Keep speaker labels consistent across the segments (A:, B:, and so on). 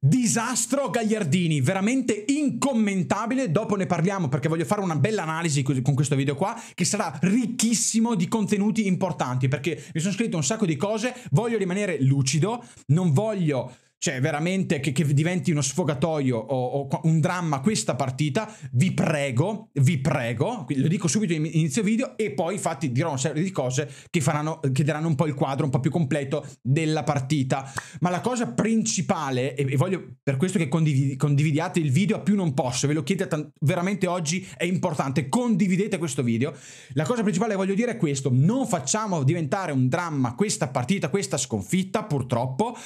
A: Disastro Gagliardini, veramente incommentabile. Dopo ne parliamo perché voglio fare una bella analisi con questo video qua che sarà ricchissimo di contenuti importanti perché mi sono scritto un sacco di cose, voglio rimanere lucido, non voglio cioè veramente che, che diventi uno sfogatoio o, o, un dramma questa partita, vi prego, vi prego, lo dico subito inizio video e poi infatti dirò una serie di cose che, faranno, che daranno un po' il quadro un po' più completo della partita. Ma la cosa principale, e, e voglio per questo che condividi, condividiate il video a più non posso, ve lo chiedo veramente oggi, è importante, condividete questo video. La cosa principale che voglio dire è questo, non facciamo diventare un dramma questa partita, questa sconfitta purtroppo,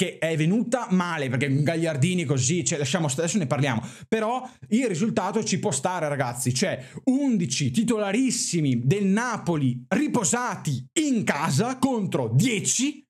A: che è venuta male perché Gagliardini così, cioè lasciamo adesso ne parliamo, però il risultato ci può stare ragazzi, cioè 11 titolarissimi del Napoli riposati in casa contro 10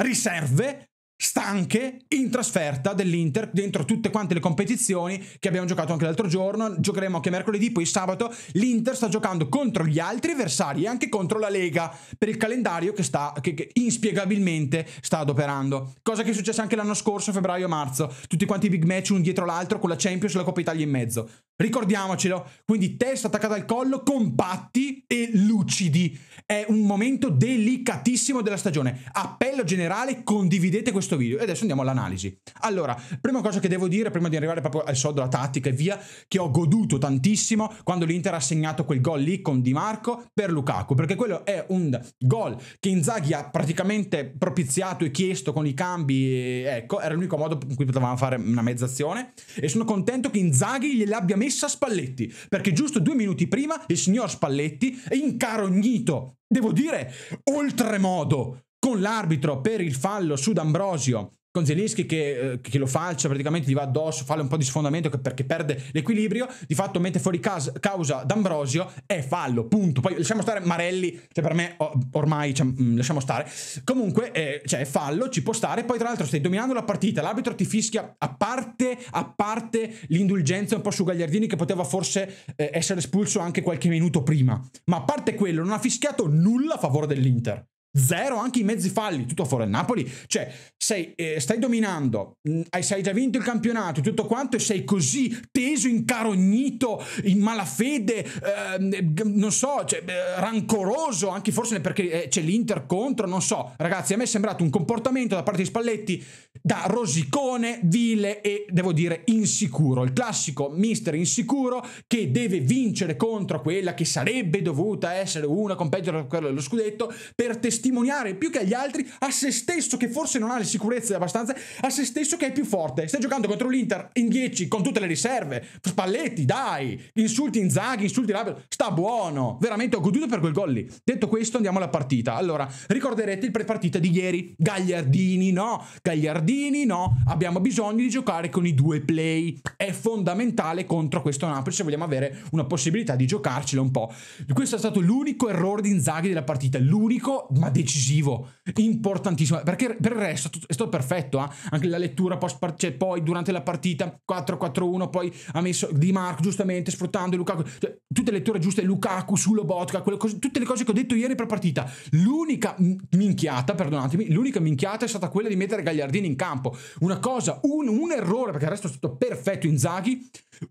A: riserve stanche in trasferta dell'Inter dentro tutte quante le competizioni che abbiamo giocato anche l'altro giorno giocheremo anche mercoledì poi sabato l'Inter sta giocando contro gli altri avversari e anche contro la Lega per il calendario che sta che, che inspiegabilmente sta adoperando cosa che è successa anche l'anno scorso febbraio-marzo tutti quanti i big match un dietro l'altro con la Champions e la Coppa Italia in mezzo Ricordiamocelo, quindi testa attaccata al collo, compatti e lucidi. È un momento delicatissimo della stagione. Appello generale, condividete questo video. E adesso andiamo all'analisi. Allora, prima cosa che devo dire, prima di arrivare proprio al soldo, la tattica e via, che ho goduto tantissimo quando l'Inter ha segnato quel gol lì con Di Marco per Lukaku, perché quello è un gol che Inzaghi ha praticamente propiziato e chiesto con i cambi. ecco, era l'unico modo in cui potevamo fare una mezza azione. E sono contento che Inzaghi gliel'abbia messo Clarissa Spalletti, perché giusto due minuti prima il signor Spalletti è incarognito, devo dire, oltremodo, con l'arbitro per il fallo su D'Ambrosio con Zelinski che, eh, che, lo falcia, praticamente gli va addosso, fa un po' di sfondamento perché perde l'equilibrio, di fatto mette fuori cas- causa D'Ambrosio è fallo, punto. Poi lasciamo stare Marelli, cioè per me ormai cioè, mm, lasciamo stare. Comunque, eh, cioè, fallo, ci può stare, poi tra l'altro stai dominando la partita, l'arbitro ti fischia, a parte, a parte l'indulgenza un po' su Gagliardini che poteva forse eh, essere espulso anche qualche minuto prima, ma a parte quello non ha fischiato nulla a favore dell'Inter. Zero anche i mezzi falli, tutto fuori il Napoli. Cioè, sei, eh, stai dominando, mm, hai già vinto il campionato, tutto quanto, e sei così teso, incarognito, in malafede, eh, non so, cioè, eh, rancoroso, anche forse perché eh, c'è l'Inter contro, non so. Ragazzi, a me è sembrato un comportamento da parte di Spalletti da rosicone, vile e, devo dire, insicuro. Il classico mister insicuro che deve vincere contro quella che sarebbe dovuta essere una con peggio dello scudetto per testare testimoniare più che agli altri a se stesso che forse non ha le sicurezze abbastanza, a se stesso che è più forte. Stai giocando contro l'Inter in 10 con tutte le riserve, Spalletti, dai, insulti Inzaghi, insulti Rabel, sta buono. Veramente ho goduto per quel gol lì. Detto questo, andiamo alla partita. Allora, ricorderete il prepartita di ieri, Gagliardini, no? Gagliardini, no? Abbiamo bisogno di giocare con i due play. È fondamentale contro questo Napoli se vogliamo avere una possibilità di giocarcela un po'. Questo è stato l'unico errore di Inzaghi della partita, l'unico, ma decisivo, importantissimo, perché per il resto è stato perfetto, eh? anche la lettura post part- cioè, poi durante la partita 4-4-1, poi ha messo Di Marco giustamente sfruttando Lukaku, cioè, tutte le letture giuste, Lukaku, Sulobotka, cose, tutte le cose che ho detto ieri per partita. L'unica minchiata, perdonatemi, l'unica minchiata è stata quella di mettere Gagliardini in campo. Una cosa, un, un errore, perché il resto è stato perfetto in Zaghi.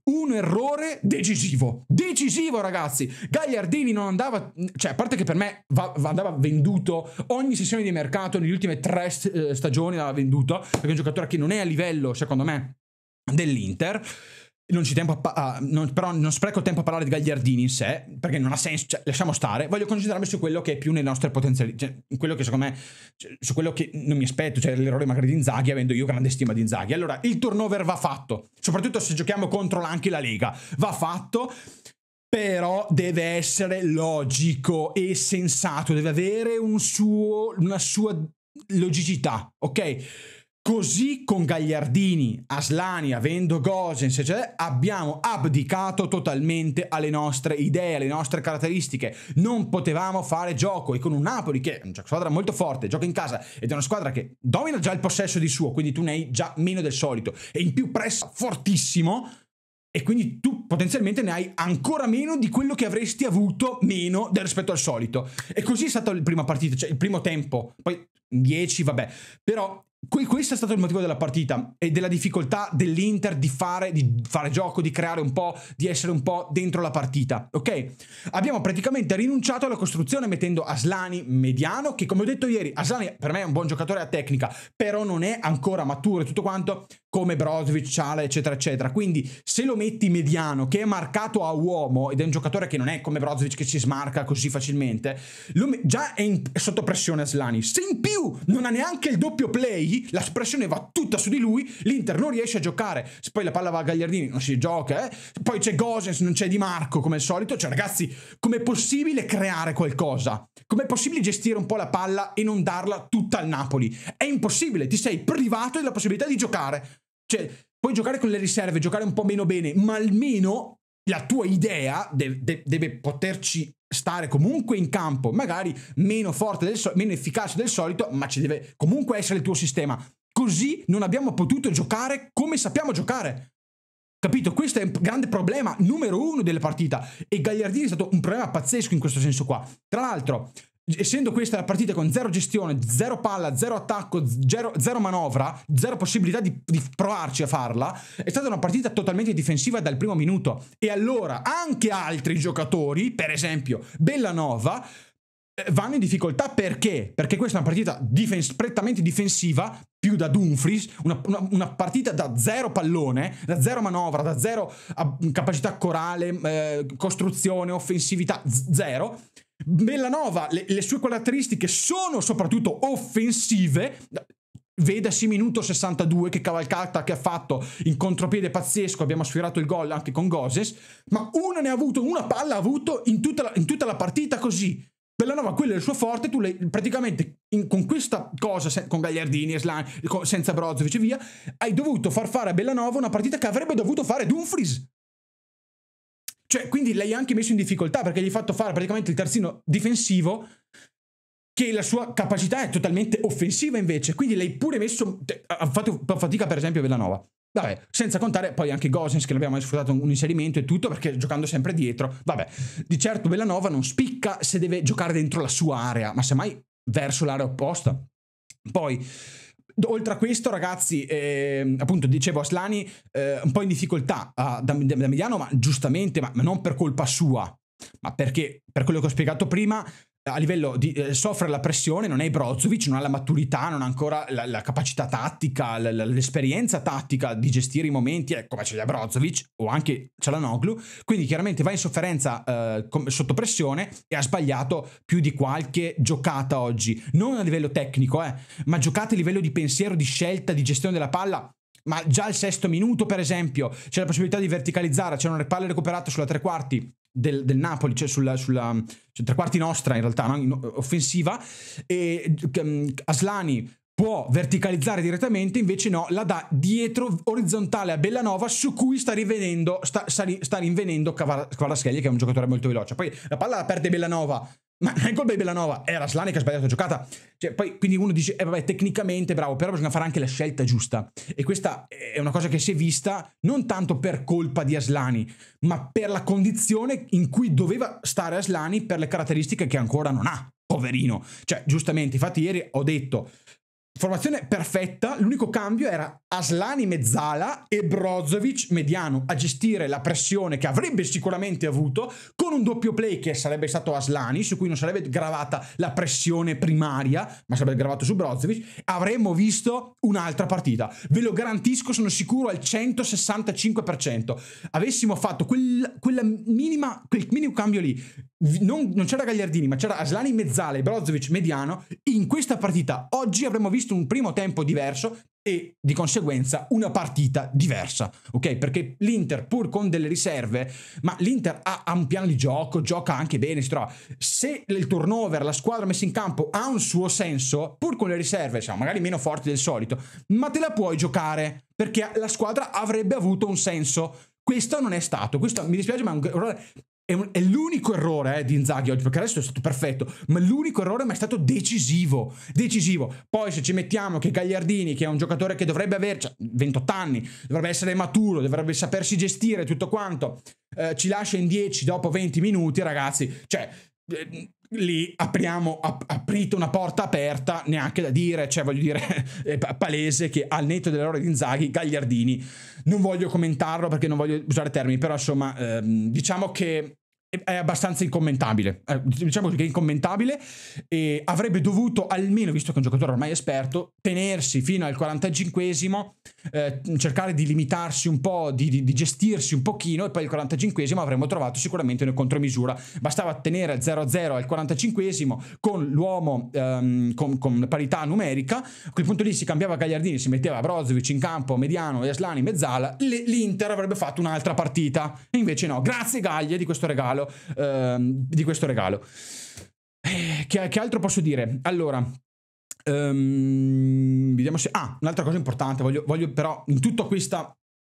A: un errore decisivo, decisivo ragazzi. Gagliardini non andava, cioè a parte che per me va, va andava venduto venduto ogni sessione di mercato nelle ultime tre eh, stagioni l'ha venduto, perché è un giocatore che non è a livello, secondo me, dell'Inter. Non pa- ah, non, però non spreco tempo a parlare di Gagliardini in sé, perché non ha senso, cioè, lasciamo stare. Voglio concentrarmi su quello che è più nelle nostre potenzialità, cioè, quello che secondo me, cioè, su quello che non mi aspetto, cioè l'errore magari di Inzaghi, avendo io grande stima di Inzaghi. Allora, il turnover va fatto, soprattutto se giochiamo contro anche la Lega, va fatto però deve essere logico e sensato, deve avere un suo, una sua logicità, ok? Così con Gagliardini, Aslani, avendo Gosens, cioè, abbiamo abdicato totalmente alle nostre idee, alle nostre caratteristiche. Non potevamo fare gioco e con un Napoli che è una squadra molto forte, gioca in casa ed è una squadra che domina già il possesso di suo, quindi tu ne hai già meno del solito e in più pressa fortissimo e quindi tu potenzialmente ne hai ancora meno di quello che avresti avuto meno del rispetto al solito. E così è stata la prima partita, cioè il primo tempo, poi 10, vabbè. Però questo è stato il motivo della partita e della difficoltà dell'Inter di fare, di fare, gioco, di creare un po', di essere un po' dentro la partita, ok? Abbiamo praticamente rinunciato alla costruzione mettendo Aslani mediano, che come ho detto ieri, Aslani per me è un buon giocatore a tecnica, però non è ancora maturo e tutto quanto, come Brozovic, Ciala, eccetera, eccetera. Quindi se lo metti mediano, che è marcato a uomo, ed è un giocatore che non è come Brozovic che si smarca così facilmente, me- già è, in- è, sotto pressione Slani. Se in più non ha neanche il doppio play, la pressione va tutta su di lui, l'Inter non riesce a giocare. Se poi la palla va a Gagliardini, non si gioca, eh? Poi c'è Gosens, non c'è Di Marco, come al solito. Cioè, ragazzi, com'è possibile creare qualcosa? Com'è possibile gestire un po' la palla e non darla tutta al Napoli? È impossibile, ti sei privato della possibilità di giocare. Cioè, puoi giocare con le riserve, giocare un po' meno bene, ma almeno la tua idea de- de- deve poterci stare comunque in campo, magari meno forte del solito, meno efficace del solito, ma ci deve comunque essere il tuo sistema. Così non abbiamo potuto giocare come sappiamo giocare. Capito? Questo è un grande problema numero uno della partita. E Gagliardini è stato un problema pazzesco in questo senso qua. Tra l'altro, essendo questa la partita con zero gestione, zero palla, zero attacco, zero, zero manovra, zero possibilità di, di, provarci a farla, è stata una partita totalmente difensiva dal primo minuto. E allora anche altri giocatori, per esempio Bellanova, eh, vanno in difficoltà perché? Perché questa è una partita difens- prettamente difensiva, più da Dumfries, una, una, una, partita da zero pallone, da zero manovra, da zero capacità corale, eh, costruzione, offensività, z- zero Bellanova, le, le sue caratteristiche sono soprattutto offensive, Vedasi minuto 62 che cavalcata che ha fatto in contropiede pazzesco, abbiamo sfiorato il gol anche con Goses, ma una ne ha avuto, una palla ha avuto in tutta la, in tutta la partita così. Bellanova, quello è il suo forte, tu le, praticamente in, con questa cosa, se, con Gagliardini, Eslan, senza Brozovic e via, hai dovuto far fare a Bellanova una partita che avrebbe dovuto fare Dumfries. Cioè, quindi lei ha anche messo in difficoltà perché gli ha fatto fare praticamente il terzino difensivo che la sua capacità è totalmente offensiva invece. Quindi lei pure messo... Ha fatto fatica per esempio a Villanova. Vabbè, senza contare poi anche Gosens che l'abbiamo sfruttato un inserimento e tutto perché giocando sempre dietro. Vabbè, di certo Bellanova non spicca se deve giocare dentro la sua area, ma semmai verso l'area opposta. Poi Oltre a questo, ragazzi, eh, appunto, dicevo Aslani eh, un po' in difficoltà uh, da, da, mediano, ma giustamente, ma, ma non per colpa sua, ma perché per quello che ho spiegato prima, a livello di eh, soffre la pressione, non è Brozovic, non ha la maturità, non ha ancora la, la capacità tattica, la, la, l'esperienza tattica di gestire i momenti, eh, come l'ha Brozovic o anche Cialanoglu, quindi chiaramente va in sofferenza eh, com- sotto pressione e ha sbagliato più di qualche giocata oggi, non a livello tecnico, eh, ma giocate a livello di pensiero, di scelta, di gestione della palla, ma già al sesto minuto, per esempio, c'è la possibilità di verticalizzare, c'è una palla recuperata sulla tre quarti del, del, Napoli, cioè sulla, sulla cioè tre quarti nostra in realtà, no? in eh, offensiva, e um, Aslani può verticalizzare direttamente, invece no, la dà dietro orizzontale a Bellanova su cui sta, rivenendo, sta, sta, sta rinvenendo Cavaraschelli che è un giocatore molto veloce. Poi la palla la perde Bellanova ma il gol di Bellanova era Slani che ha sbagliato la giocata. Cioè, poi, quindi uno dice, eh vabbè, tecnicamente bravo, però bisogna fare anche la scelta giusta. E questa è una cosa che si è vista non tanto per colpa di Aslani, ma per la condizione in cui doveva stare Aslani per le caratteristiche che ancora non ha. Poverino. Cioè, giustamente, infatti ieri ho detto, Formazione perfetta, l'unico cambio era Aslani mezzala e Brozovic mediano a gestire la pressione che avrebbe sicuramente avuto con un doppio play che sarebbe stato Aslani, su cui non sarebbe gravata la pressione primaria, ma sarebbe gravato su Brozovic. Avremmo visto un'altra partita. Ve lo garantisco, sono sicuro al 165%. Avessimo fatto quel, minima, quel minimo cambio lì, non, non c'era Gagliardini, ma c'era Aslani mezzala e Brozovic mediano, in questa partita oggi avremmo visto visto un primo tempo diverso e di conseguenza una partita diversa, ok? Perché l'Inter pur con delle riserve, ma l'Inter ha, ha un piano di gioco, gioca anche bene, si trova. Se il turnover, la squadra messa in campo ha un suo senso, pur con le riserve, cioè magari meno forti del solito, ma te la puoi giocare perché la squadra avrebbe avuto un senso. Questo non è stato, questo mi dispiace ma è un errore è, un, è l'unico errore eh, di Inzaghi oggi, perché adesso è stato perfetto, ma l'unico errore ma è stato decisivo, decisivo. Poi se ci mettiamo che Gagliardini, che è un giocatore che dovrebbe avere cioè, 28 anni, dovrebbe essere maturo, dovrebbe sapersi gestire tutto quanto, eh, ci lascia in 10 dopo 20 minuti, ragazzi, cioè... Eh, lì apriamo, ap- aprite una porta aperta, neanche da dire, cioè voglio dire, è palese che al netto dell'errore di Inzaghi, Gagliardini, non voglio commentarlo perché non voglio usare termini, però insomma ehm, diciamo che è abbastanza incommentabile. Eh, diciamo che è incommentabile e avrebbe dovuto almeno, visto che è un giocatore ormai esperto, tenersi fino al 45esimo, eh, cercare di limitarsi un po', di, di, di, gestirsi un pochino e poi al 45esimo avremmo trovato sicuramente una contromisura. Bastava tenere 0-0 al 45esimo con l'uomo ehm, con, con, parità numerica, a quel punto lì si cambiava Gagliardini, si metteva Brozovic in campo, Mediano, Jaslani, Mezzala, l'Inter avrebbe fatto un'altra partita. E invece no, grazie Gaglia di questo regalo regalo, ehm, di questo regalo. Eh, che, che altro posso dire? Allora, Um, vediamo se... Ah, un'altra cosa importante, voglio, voglio, però in tutta questa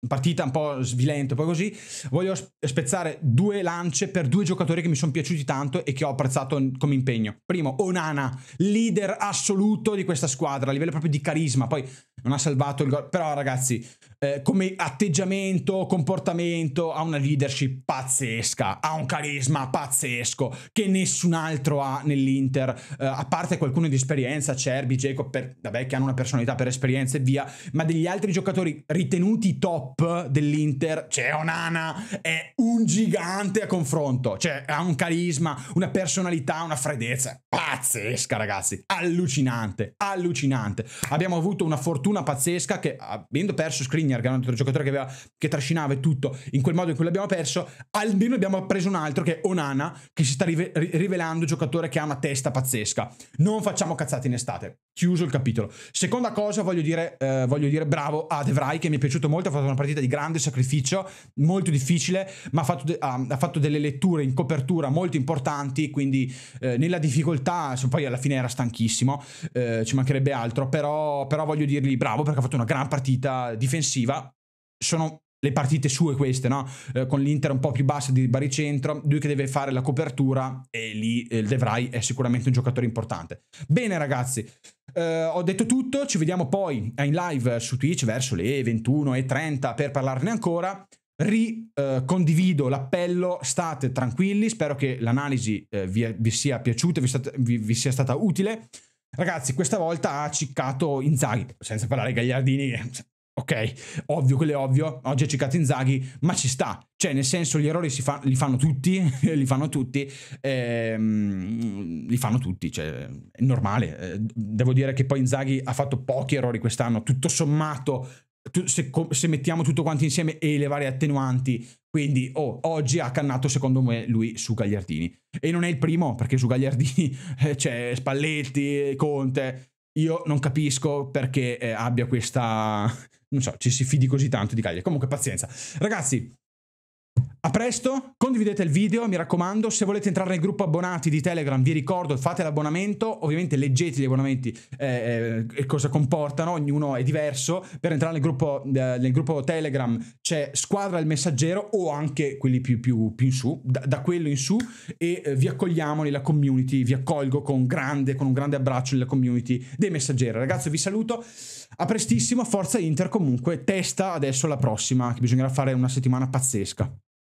A: partita un po' svilente, poi così, voglio spezzare due lance per due giocatori che mi sono piaciuti tanto e che ho apprezzato come impegno. Primo, Onana, leader assoluto di questa squadra, a livello proprio di carisma, poi non ha salvato il gol, però ragazzi, eh, come atteggiamento, comportamento, ha una leadership pazzesca, ha un carisma pazzesco che nessun altro ha nell'Inter, eh, a parte qualcuno di esperienza, Cerbi, Jacob, per, vabbè, che hanno una personalità per esperienza e via, ma degli altri giocatori ritenuti top dell'Inter, c'è cioè Onana, è un gigante a confronto, cioè ha un carisma, una personalità, una freddezza pazzesca, ragazzi, allucinante, allucinante. Abbiamo avuto una fortuna pazzesca che avendo perso Screen Skriniar, che era un altro giocatore che, aveva, che trascinava e tutto, in quel modo in cui l'abbiamo perso, almeno abbiamo preso un altro che è Onana, che si sta rive rivelando giocatore che ha una testa pazzesca. Non facciamo cazzate in estate. Chiuso il capitolo. Seconda cosa, voglio dire, eh, voglio dire bravo a De Vrij, che mi è piaciuto molto, ha fatto una partita di grande sacrificio, molto difficile, ma ha fatto, ha, ha fatto delle letture in copertura molto importanti, quindi eh, nella difficoltà, poi alla fine era stanchissimo, eh, ci mancherebbe altro, però, però voglio dirgli bravo perché ha fatto una gran partita difensiva offensiva, sono le partite sue queste, no? Eh, con l'Inter un po' più bassa di baricentro, lui che deve fare la copertura e lì eh, il De Vrij è sicuramente un giocatore importante. Bene ragazzi, eh, ho detto tutto, ci vediamo poi eh, in live su Twitch verso le 21 e 30 per parlarne ancora. Ricondivido eh, l'appello, state tranquilli, spero che l'analisi eh, vi, vi, sia piaciuta, vi, stat- vi, vi sia stata utile. Ragazzi, questa volta ha ciccato Inzaghi, senza parlare Gagliardini, cioè, Ok, ovvio, quello è ovvio, oggi è cercato Inzaghi, ma ci sta. Cioè, nel senso, gli errori fa, li fanno tutti, li fanno tutti, ehm, li fanno tutti, cioè, è normale. Eh, devo dire che poi Inzaghi ha fatto pochi errori quest'anno, tutto sommato, tu, se, se, mettiamo tutto quanto insieme e le varie attenuanti, quindi oh, oggi ha cannato secondo me lui su Gagliardini. E non è il primo, perché su Gagliardini eh, c'è Spalletti, Conte, io non capisco perché eh, abbia questa... non so, ci si fidi così tanto di Cagliari. Comunque pazienza. Ragazzi, a presto, condividete il video, mi raccomando, se volete entrare nel gruppo abbonati di Telegram vi ricordo fate l'abbonamento, ovviamente leggete gli abbonamenti eh, eh, e cosa comportano, ognuno è diverso, per entrare nel gruppo, eh, nel gruppo Telegram c'è Squadra il Messaggero o anche quelli più, più, più in su, da, da, quello in su e eh, vi accogliamo nella community, vi accolgo con, grande, con un grande abbraccio nella community dei Messaggeri. Ragazzi vi saluto, a prestissimo, forza Inter comunque, testa adesso la prossima, che bisognerà fare una settimana pazzesca.